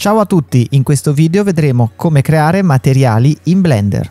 Ciao a tutti, in questo video vedremo come creare materiali in Blender.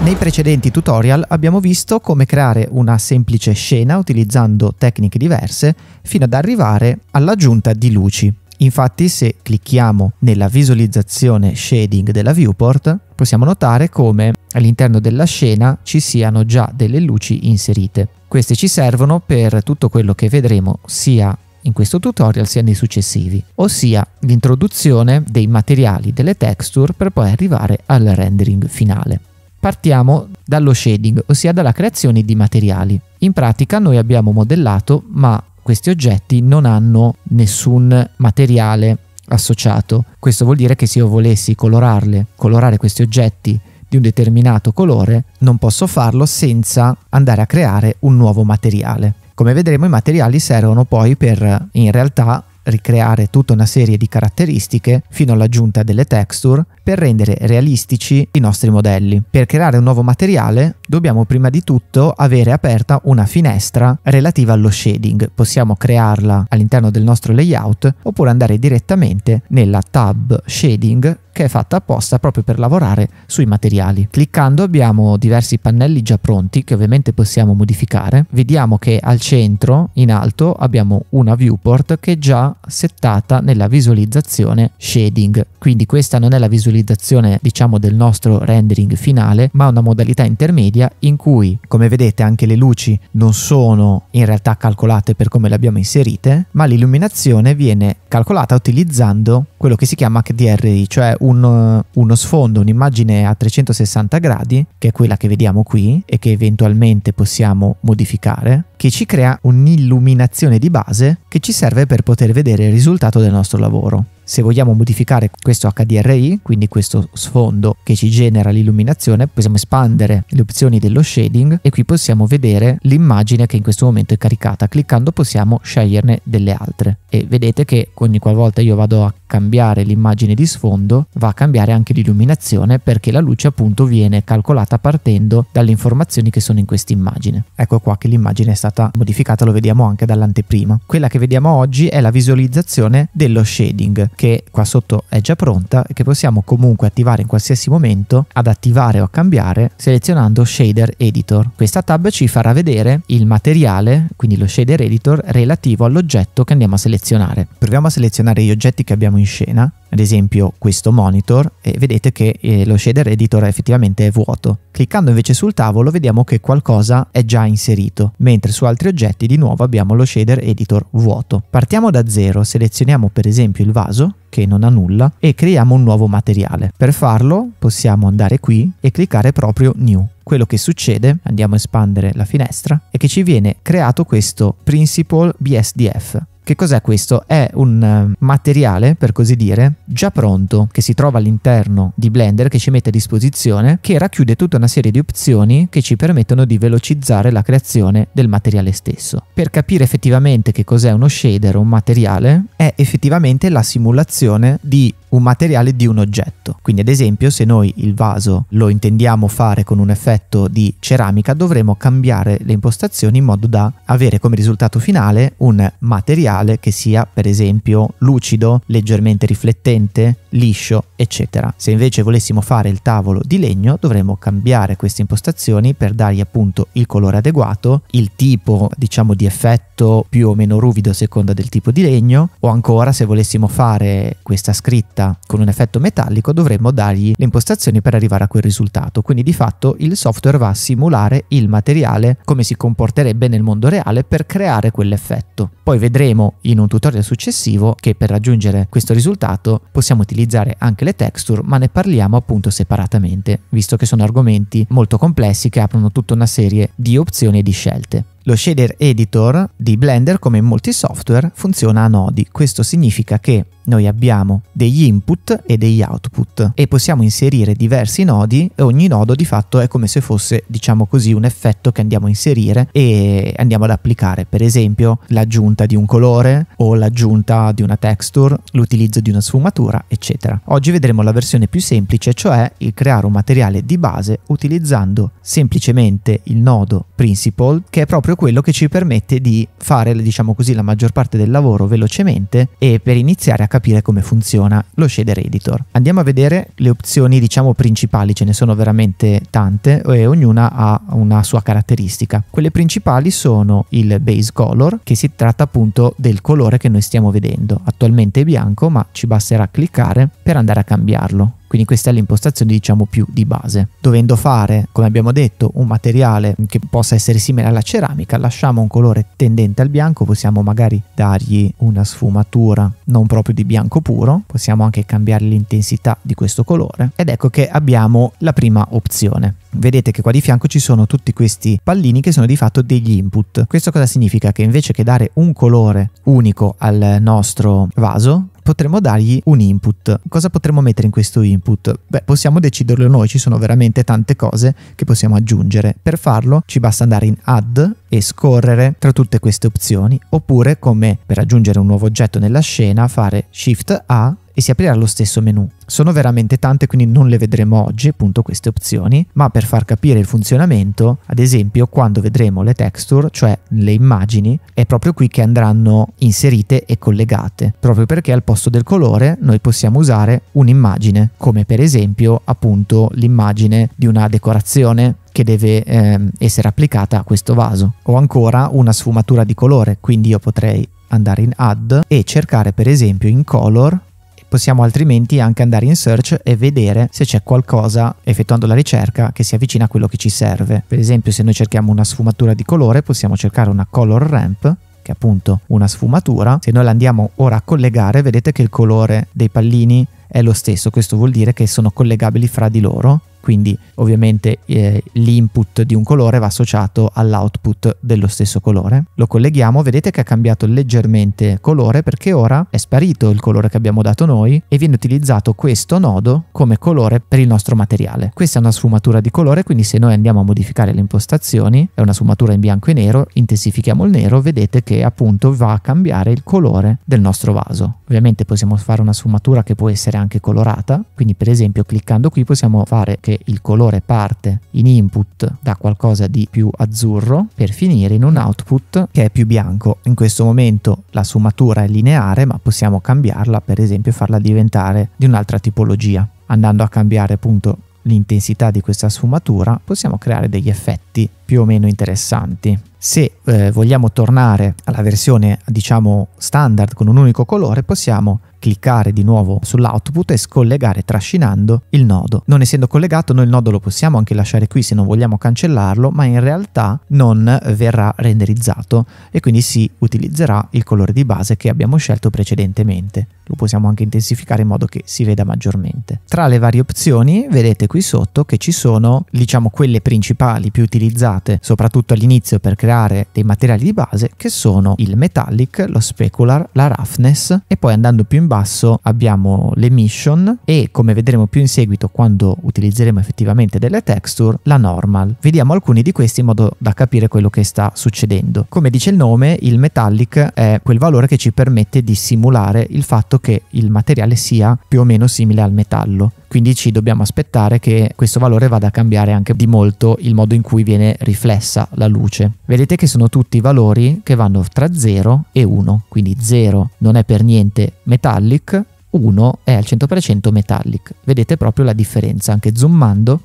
Nei precedenti tutorial abbiamo visto come creare una semplice scena utilizzando tecniche diverse fino ad arrivare all'aggiunta di luci. Infatti se clicchiamo nella visualizzazione shading della viewport possiamo notare come all'interno della scena ci siano già delle luci inserite. Queste ci servono per tutto quello che vedremo sia in questo tutorial sia nei successivi, ossia l'introduzione dei materiali, delle texture per poi arrivare al rendering finale. Partiamo dallo shading, ossia dalla creazione di materiali. In pratica noi abbiamo modellato ma questi oggetti non hanno nessun materiale associato. Questo vuol dire che se io volessi colorarle, colorare questi oggetti di un determinato colore, non posso farlo senza andare a creare un nuovo materiale. Come vedremo i materiali servono poi per in realtà ricreare tutta una serie di caratteristiche fino all'aggiunta delle texture per rendere realistici i nostri modelli. Per creare un nuovo materiale dobbiamo prima di tutto avere aperta una finestra relativa allo shading. Possiamo crearla all'interno del nostro layout oppure andare direttamente nella tab shading che è fatta apposta proprio per lavorare sui materiali. Cliccando abbiamo diversi pannelli già pronti che ovviamente possiamo modificare. Vediamo che al centro in alto abbiamo una viewport che è già settata nella visualizzazione shading. Quindi questa non è la visualizzazione realizzazione diciamo del nostro rendering finale, ma una modalità intermedia in cui, come vedete, anche le luci non sono in realtà calcolate per come le abbiamo inserite, ma l'illuminazione viene calcolata utilizzando quello che si chiama HDRI, cioè un, uno sfondo, un'immagine a 360 gradi, che è quella che vediamo qui e che eventualmente possiamo modificare, che ci crea un'illuminazione di base che ci serve per poter vedere il risultato del nostro lavoro. Se vogliamo modificare questo HDRI, quindi questo sfondo che ci genera l'illuminazione, possiamo espandere le opzioni dello shading e qui possiamo vedere l'immagine che in questo momento è caricata. Cliccando possiamo sceglierne delle altre e vedete che ogni qualvolta io vado a cambiare l'immagine di sfondo va a cambiare anche l'illuminazione perché la luce appunto viene calcolata partendo dalle informazioni che sono in questa immagine. Ecco qua che l'immagine è stata modificata, lo vediamo anche dall'anteprima. Quella che vediamo oggi è la visualizzazione dello shading che qua sotto è già pronta e che possiamo comunque attivare in qualsiasi momento ad attivare o a cambiare selezionando Shader Editor. Questa tab ci farà vedere il materiale, quindi lo Shader Editor, relativo all'oggetto che andiamo a selezionare. Proviamo a selezionare gli oggetti che abbiamo in scena ad esempio questo monitor e vedete che eh, lo shader editor effettivamente è vuoto. Cliccando invece sul tavolo vediamo che qualcosa è già inserito, mentre su altri oggetti di nuovo abbiamo lo shader editor vuoto. Partiamo da zero, selezioniamo per esempio il vaso che non ha nulla e creiamo un nuovo materiale. Per farlo possiamo andare qui e cliccare proprio new quello che succede, andiamo a espandere la finestra, è che ci viene creato questo Principle BSDF, che cos'è questo? È un ehm, materiale, per così dire, già pronto che si trova all'interno di Blender che ci mette a disposizione, che racchiude tutta una serie di opzioni che ci permettono di velocizzare la creazione del materiale stesso. Per capire effettivamente che cos'è uno shader o un materiale, è effettivamente la simulazione di un materiale di un oggetto. Quindi ad esempio se noi il vaso lo intendiamo fare con un effetto di ceramica dovremo cambiare le impostazioni in modo da avere come risultato finale un materiale che sia per esempio lucido, leggermente riflettente, liscio, eccetera. Se invece volessimo fare il tavolo di legno dovremmo cambiare queste impostazioni per dargli appunto il colore adeguato, il tipo diciamo di effetto più o meno ruvido a seconda del tipo di legno o ancora se volessimo fare questa scritta con un effetto metallico dovremmo dargli le impostazioni per arrivare a quel risultato. Quindi di fatto il software va a simulare il materiale come si comporterebbe nel mondo reale per creare quell'effetto. Poi vedremo in un tutorial successivo che per raggiungere questo risultato possiamo utilizzare anche le texture, ma ne parliamo appunto separatamente, visto che sono argomenti molto complessi che aprono tutta una serie di opzioni e di scelte. Lo shader editor di Blender, come in molti software, funziona a nodi. Questo significa che noi abbiamo degli input e degli output e possiamo inserire diversi nodi e ogni nodo di fatto è come se fosse diciamo così un effetto che andiamo a inserire e andiamo ad applicare per esempio l'aggiunta di un colore o l'aggiunta di una texture l'utilizzo di una sfumatura eccetera oggi vedremo la versione più semplice cioè il creare un materiale di base utilizzando semplicemente il nodo principle che è proprio quello che ci permette di fare diciamo così la maggior parte del lavoro velocemente e per iniziare a capire come funziona lo shader editor. Andiamo a vedere le opzioni diciamo principali, ce ne sono veramente tante e ognuna ha una sua caratteristica. Quelle principali sono il base color che si tratta appunto del colore che noi stiamo vedendo. Attualmente è bianco ma ci basterà cliccare per andare a cambiarlo. Quindi questa è l'impostazione diciamo più di base. Dovendo fare, come abbiamo detto, un materiale che possa essere simile alla ceramica, lasciamo un colore tendente al bianco, possiamo magari dargli una sfumatura non proprio di bianco puro, possiamo anche cambiare l'intensità di questo colore ed ecco che abbiamo la prima opzione. Vedete che qua di fianco ci sono tutti questi pallini che sono di fatto degli input. Questo cosa significa? Che invece che dare un colore unico al nostro vaso, potremmo dargli un input. Cosa potremmo mettere in questo input? Beh, possiamo deciderlo noi, ci sono veramente tante cose che possiamo aggiungere. Per farlo ci basta andare in add e scorrere tra tutte queste opzioni, oppure come per aggiungere un nuovo oggetto nella scena fare Shift A e si aprirà lo stesso menu. Sono veramente tante, quindi non le vedremo oggi, appunto, queste opzioni, ma per far capire il funzionamento, ad esempio, quando vedremo le texture, cioè le immagini, è proprio qui che andranno inserite e collegate, proprio perché al posto del colore noi possiamo usare un'immagine, come per esempio, appunto, l'immagine di una decorazione che deve eh, essere applicata a questo vaso. O ancora una sfumatura di colore, quindi io potrei andare in Add e cercare per esempio in Color possiamo altrimenti anche andare in search e vedere se c'è qualcosa effettuando la ricerca che si avvicina a quello che ci serve. Per esempio, se noi cerchiamo una sfumatura di colore, possiamo cercare una color ramp che è appunto una sfumatura. Se noi la andiamo ora a collegare, vedete che il colore dei pallini è lo stesso, questo vuol dire che sono collegabili fra di loro, quindi ovviamente eh, l'input di un colore va associato all'output dello stesso colore. Lo colleghiamo, vedete che ha cambiato leggermente colore perché ora è sparito il colore che abbiamo dato noi e viene utilizzato questo nodo come colore per il nostro materiale. Questa è una sfumatura di colore, quindi se noi andiamo a modificare le impostazioni, è una sfumatura in bianco e nero, intensifichiamo il nero, vedete che appunto va a cambiare il colore del nostro vaso. Ovviamente possiamo fare una sfumatura che può essere anche colorata, quindi per esempio cliccando qui possiamo fare che il colore colore parte in input da qualcosa di più azzurro per finire in un output che è più bianco. In questo momento la sfumatura è lineare ma possiamo cambiarla per esempio farla diventare di un'altra tipologia. Andando a cambiare appunto l'intensità di questa sfumatura possiamo creare degli effetti aspetti più o meno interessanti. Se eh, vogliamo tornare alla versione diciamo standard con un unico colore possiamo cliccare di nuovo sull'output e scollegare trascinando il nodo. Non essendo collegato noi il nodo lo possiamo anche lasciare qui se non vogliamo cancellarlo ma in realtà non verrà renderizzato e quindi si utilizzerà il colore di base che abbiamo scelto precedentemente. Lo possiamo anche intensificare in modo che si veda maggiormente. Tra le varie opzioni vedete qui sotto che ci sono diciamo quelle principali più utilizzate utilizzate soprattutto all'inizio per creare dei materiali di base che sono il metallic, lo specular, la roughness e poi andando più in basso abbiamo l'emission e come vedremo più in seguito quando utilizzeremo effettivamente delle texture la normal. Vediamo alcuni di questi in modo da capire quello che sta succedendo. Come dice il nome il metallic è quel valore che ci permette di simulare il fatto che il materiale sia più o meno simile al metallo quindi ci dobbiamo aspettare che questo valore vada a cambiare anche di molto il modo in cui viene riflessa la luce. Vedete che sono tutti valori che vanno tra 0 e 1, quindi 0 non è per niente metallic, 1 è al 100% metallic. Vedete proprio la differenza, anche zoomando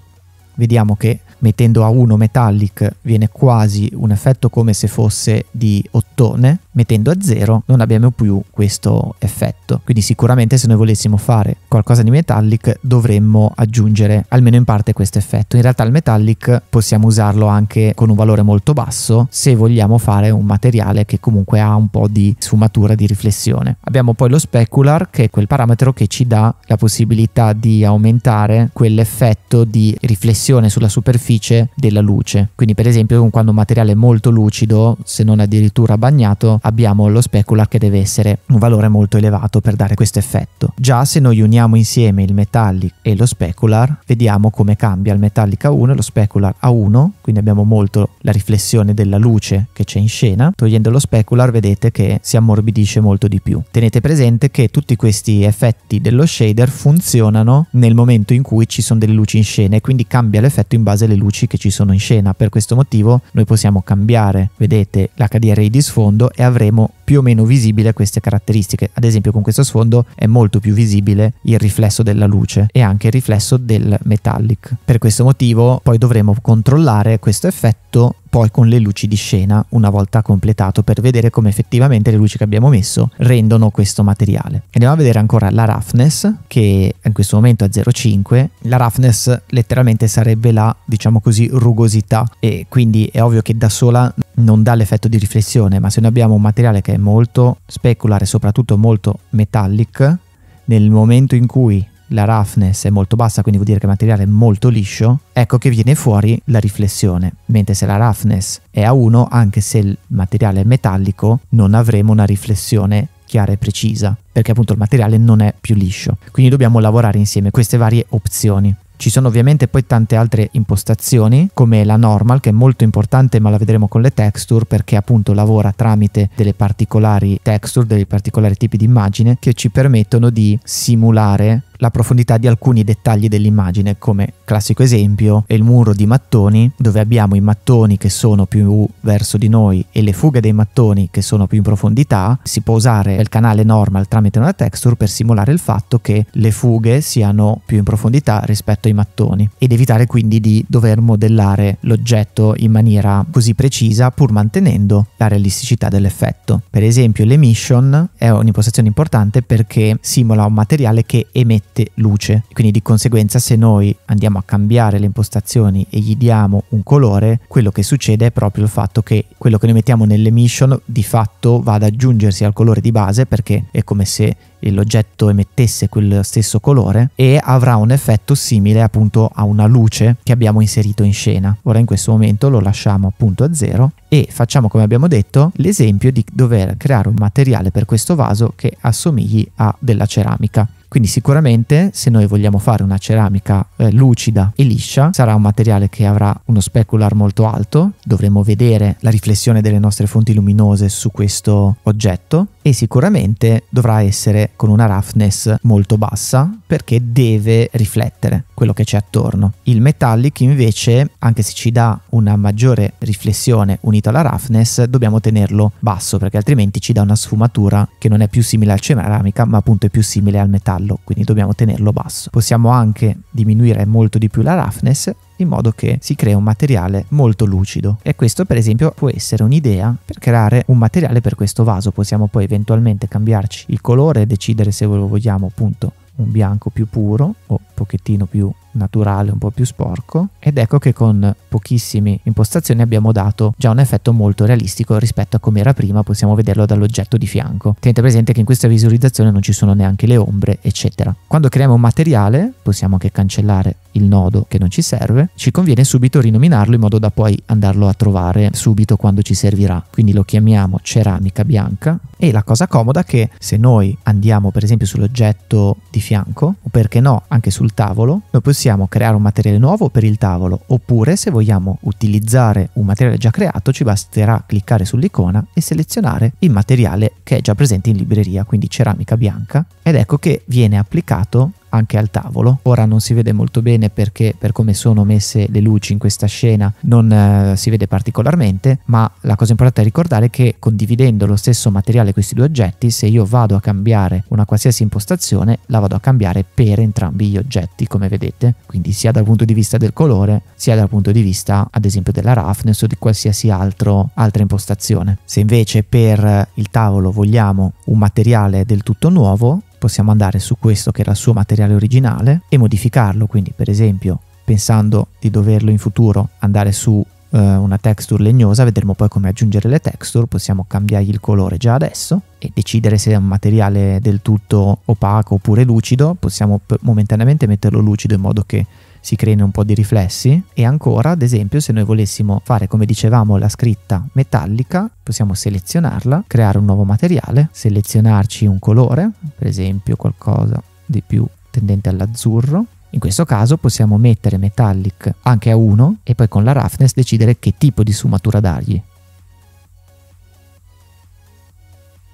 vediamo che mettendo a 1 metallic viene quasi un effetto come se fosse di ottone, mettendo a 0 non abbiamo più questo effetto. Quindi sicuramente se noi volessimo fare qualcosa di metallic dovremmo aggiungere almeno in parte questo effetto. In realtà il metallic possiamo usarlo anche con un valore molto basso se vogliamo fare un materiale che comunque ha un po' di sfumatura di riflessione. Abbiamo poi lo specular che è quel parametro che ci dà la possibilità di aumentare quell'effetto di riflessione sulla superficie superficie della luce. Quindi per esempio quando un materiale è molto lucido, se non addirittura bagnato, abbiamo lo specular che deve essere un valore molto elevato per dare questo effetto. Già se noi uniamo insieme il metallic e lo specular, vediamo come cambia il metallic A1 e lo specular A1, quindi abbiamo molto la riflessione della luce che c'è in scena. Togliendo lo specular vedete che si ammorbidisce molto di più. Tenete presente che tutti questi effetti dello shader funzionano nel momento in cui ci sono delle luci in scena e quindi cambia l'effetto in base alle luci luci che ci sono in scena. Per questo motivo noi possiamo cambiare, vedete, l'HDRI di sfondo e avremo più o meno visibile queste caratteristiche. Ad esempio con questo sfondo è molto più visibile il riflesso della luce e anche il riflesso del metallic. Per questo motivo poi dovremo controllare questo effetto poi con le luci di scena una volta completato per vedere come effettivamente le luci che abbiamo messo rendono questo materiale. Andiamo a vedere ancora la roughness che in questo momento è 0,5. La roughness letteralmente sarebbe la diciamo così rugosità e quindi è ovvio che da sola non dà l'effetto di riflessione, ma se noi abbiamo un materiale che è molto speculare, soprattutto molto metallic, nel momento in cui la roughness è molto bassa, quindi vuol dire che il materiale è molto liscio, ecco che viene fuori la riflessione. Mentre se la roughness è a 1, anche se il materiale è metallico, non avremo una riflessione chiara e precisa, perché appunto il materiale non è più liscio. Quindi dobbiamo lavorare insieme queste varie opzioni. Ci sono ovviamente poi tante altre impostazioni come la normal che è molto importante ma la vedremo con le texture perché appunto lavora tramite delle particolari texture, dei particolari tipi di immagine che ci permettono di simulare la profondità di alcuni dettagli dell'immagine, come classico esempio è il muro di mattoni, dove abbiamo i mattoni che sono più verso di noi e le fughe dei mattoni che sono più in profondità. Si può usare il canale normal tramite una texture per simulare il fatto che le fughe siano più in profondità rispetto ai mattoni ed evitare quindi di dover modellare l'oggetto in maniera così precisa pur mantenendo la realisticità dell'effetto. Per esempio l'emission è un'impostazione importante perché simula un materiale che emette mette luce. Quindi di conseguenza se noi andiamo a cambiare le impostazioni e gli diamo un colore, quello che succede è proprio il fatto che quello che noi mettiamo nell'emission di fatto va ad aggiungersi al colore di base perché è come se l'oggetto emettesse quel stesso colore e avrà un effetto simile appunto a una luce che abbiamo inserito in scena. Ora in questo momento lo lasciamo appunto a zero e facciamo come abbiamo detto l'esempio di dover creare un materiale per questo vaso che assomigli a della ceramica. Quindi sicuramente se noi vogliamo fare una ceramica eh, lucida e liscia, sarà un materiale che avrà uno specular molto alto, dovremo vedere la riflessione delle nostre fonti luminose su questo oggetto e sicuramente dovrà essere con una roughness molto bassa perché deve riflettere quello che c'è attorno. Il metallic invece, anche se ci dà una maggiore riflessione unita alla roughness, dobbiamo tenerlo basso perché altrimenti ci dà una sfumatura che non è più simile al ceramica ma appunto è più simile al metallo, quindi dobbiamo tenerlo basso. Possiamo anche diminuire molto di più la roughness in modo che si crea un materiale molto lucido. E questo per esempio può essere un'idea per creare un materiale per questo vaso. Possiamo poi eventualmente cambiarci il colore, decidere se lo vogliamo appunto un bianco più puro o un pochettino più naturale, un po' più sporco ed ecco che con pochissime impostazioni abbiamo dato già un effetto molto realistico rispetto a come era prima, possiamo vederlo dall'oggetto di fianco. Tenete presente che in questa visualizzazione non ci sono neanche le ombre, eccetera. Quando creiamo un materiale, possiamo anche cancellare il nodo che non ci serve, ci conviene subito rinominarlo in modo da poi andarlo a trovare subito quando ci servirà. Quindi lo chiamiamo ceramica bianca e la cosa comoda è che se noi andiamo per esempio sull'oggetto di fianco o perché no anche sul tavolo, noi possiamo possiamo creare un materiale nuovo per il tavolo, oppure se vogliamo utilizzare un materiale già creato ci basterà cliccare sull'icona e selezionare il materiale che è già presente in libreria, quindi ceramica bianca, ed ecco che viene applicato anche al tavolo. Ora non si vede molto bene perché per come sono messe le luci in questa scena non eh, si vede particolarmente, ma la cosa importante è ricordare che condividendo lo stesso materiale questi due oggetti, se io vado a cambiare una qualsiasi impostazione, la vado a cambiare per entrambi gli oggetti, come vedete, quindi sia dal punto di vista del colore, sia dal punto di vista ad esempio della roughness o di qualsiasi altro, altra impostazione. Se invece per il tavolo vogliamo un materiale del tutto nuovo, possiamo andare su questo che era il suo materiale originale e modificarlo, quindi per esempio pensando di doverlo in futuro andare su eh, una texture legnosa, vedremo poi come aggiungere le texture, possiamo cambiargli il colore già adesso e decidere se è un materiale del tutto opaco oppure lucido, possiamo momentaneamente metterlo lucido in modo che si creino un po' di riflessi e ancora ad esempio se noi volessimo fare come dicevamo la scritta metallica possiamo selezionarla, creare un nuovo materiale, selezionarci un colore, per esempio qualcosa di più tendente all'azzurro in questo caso possiamo mettere metallic anche a 1 e poi con la roughness decidere che tipo di sfumatura dargli.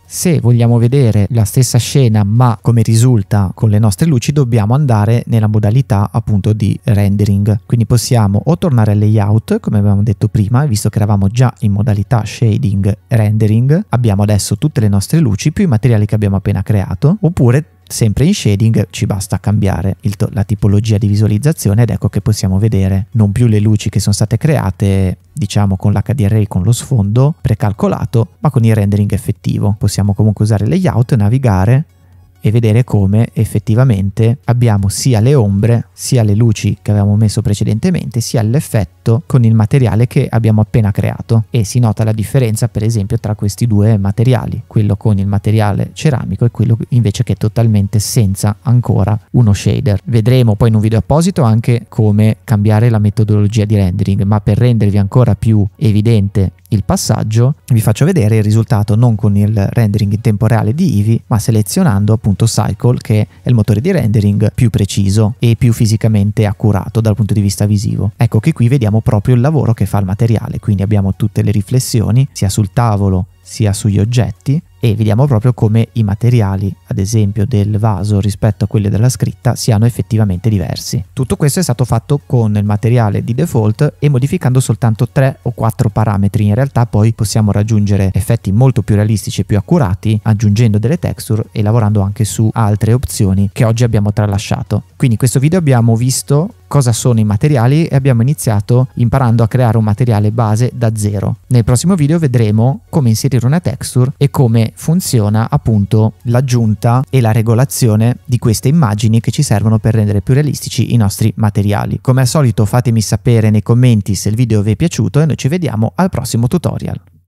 Se vogliamo vedere la stessa scena ma come risulta con le nostre luci dobbiamo andare nella modalità appunto di rendering. Quindi possiamo o tornare al layout come abbiamo detto prima, visto che eravamo già in modalità shading rendering, abbiamo adesso tutte le nostre luci più i materiali che abbiamo appena creato, oppure Sempre in shading ci basta cambiare to- la tipologia di visualizzazione ed ecco che possiamo vedere non più le luci che sono state create diciamo con l'HDRI con lo sfondo precalcolato ma con il rendering effettivo. Possiamo comunque usare layout, navigare e vedere come effettivamente abbiamo sia le ombre, sia le luci che avevamo messo precedentemente, sia l'effetto con il materiale che abbiamo appena creato. E si nota la differenza, per esempio, tra questi due materiali, quello con il materiale ceramico e quello invece che è totalmente senza ancora uno shader. Vedremo poi in un video apposito anche come cambiare la metodologia di rendering, ma per rendervi ancora più evidente il passaggio, vi faccio vedere il risultato non con il rendering in tempo reale di Ivi, ma selezionando appunto appunto Cycle che è il motore di rendering più preciso e più fisicamente accurato dal punto di vista visivo. Ecco che qui vediamo proprio il lavoro che fa il materiale, quindi abbiamo tutte le riflessioni sia sul tavolo sia sugli oggetti e vediamo proprio come i materiali, ad esempio del vaso rispetto a quelli della scritta, siano effettivamente diversi. Tutto questo è stato fatto con il materiale di default e modificando soltanto 3 o 4 parametri, in realtà poi possiamo raggiungere effetti molto più realistici e più accurati aggiungendo delle texture e lavorando anche su altre opzioni che oggi abbiamo tralasciato. Quindi in questo video abbiamo visto cosa sono i materiali e abbiamo iniziato imparando a creare un materiale base da zero. Nel prossimo video vedremo come inserire una texture e come funziona appunto l'aggiunta e la regolazione di queste immagini che ci servono per rendere più realistici i nostri materiali. Come al solito fatemi sapere nei commenti se il video vi è piaciuto e noi ci vediamo al prossimo tutorial.